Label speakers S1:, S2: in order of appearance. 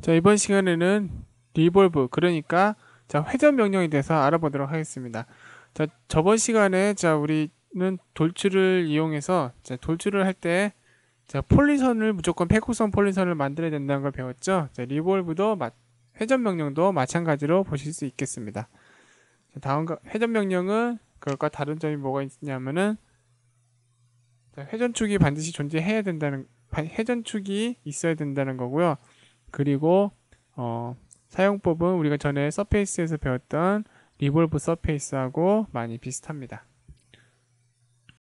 S1: 자, 이번 시간에는 리볼브, 그러니까 자, 회전 명령에 대해서 알아보도록 하겠습니다. 자, 저번 시간에 자, 우리는 돌출을 이용해서 자, 돌출을 할 때 자, 폴리선을 무조건 패곡선 폴리선을 만들어야 된다는 걸 배웠죠. 자, 리볼브도 마, 회전 명령도 마찬가지로 보실 수 있겠습니다. 자, 다음 회전 명령은 그것과 다른 점이 뭐가 있냐면은 자, 회전축이 반드시 존재해야 된다는 회전축이 있어야 된다는 거고요. 그리고 어, 사용법은 우리가 전에 서페이스에서 배웠던 리볼브 서페이스하고 많이 비슷합니다.